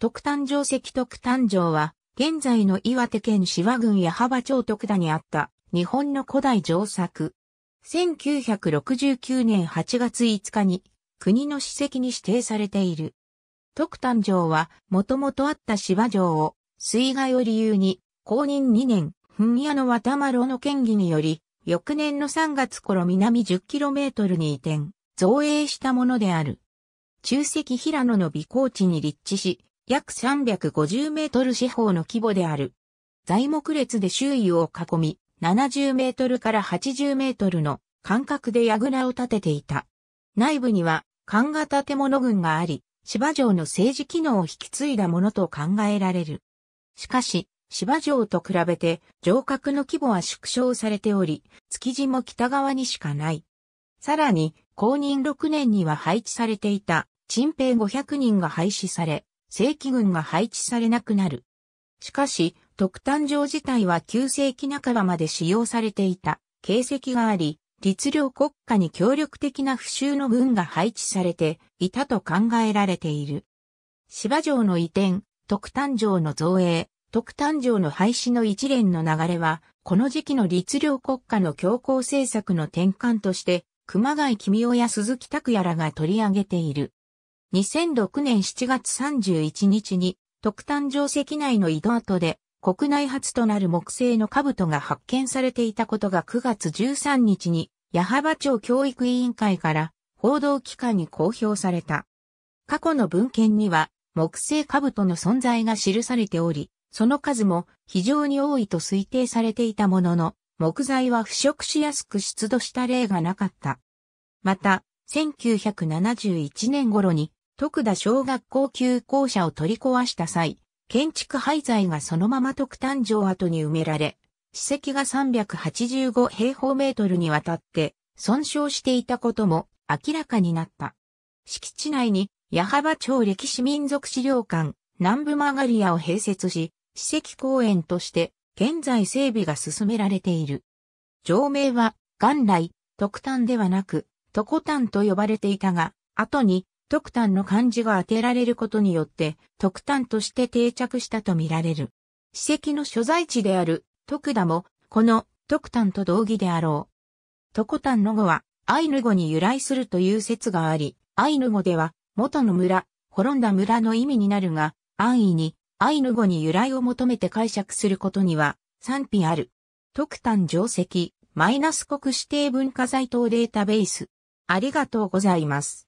特丹城石特丹城は、現在の岩手県志和郡矢幅町徳田にあった日本の古代城作。1969年8月5日に国の史跡に指定されている。徳丹城はもともとあった芝城を水害を理由に公認2年、噴屋の渡丸の県議により、翌年の3月頃南 10km に移転、造営したものである。中石平野の美高地に立地し、約350メートル四方の規模である。材木列で周囲を囲み、70メートルから80メートルの間隔で櫓を建てていた。内部には、神賀建物群があり、芝城の政治機能を引き継いだものと考えられる。しかし、芝城と比べて、城郭の規模は縮小されており、築地も北側にしかない。さらに、公認6年には配置されていた、陳平500人が廃止され、正規軍が配置されなくなる。しかし、特誕城自体は9世紀半ばまで使用されていた形跡があり、律令国家に協力的な不襲の軍が配置されていたと考えられている。芝城の移転、特誕城の造営、特誕城の廃止の一連の流れは、この時期の律令国家の強硬政策の転換として、熊谷君夫や鈴木拓也らが取り上げている。2006年7月31日に、特誕定石内の井戸跡で、国内初となる木製の兜が発見されていたことが9月13日に、矢幅町教育委員会から報道機関に公表された。過去の文献には、木製兜の存在が記されており、その数も非常に多いと推定されていたものの、木材は腐食しやすく出土した例がなかった。また、1971年頃に徳田小学校級校舎を取り壊した際、建築廃材がそのまま特誕城跡に埋められ、史跡が385平方メートルにわたって損傷していたことも明らかになった。敷地内に矢幅町歴史民族資料館、南部曲がり屋を併設し、史跡公園として現在整備が進められている。城名は元来、特丹ではなく、トコと呼ばれていたが、後に特端の漢字が当てられることによって、特端として定着したとみられる。史跡の所在地である、徳田も、この、特端と同義であろう。徳端の語は、アイヌ語に由来するという説があり、アイヌ語では、元の村、滅んだ村の意味になるが、安易に、アイヌ語に由来を求めて解釈することには、賛否ある。特端定石、マイナス国指定文化財等データベース。ありがとうございます。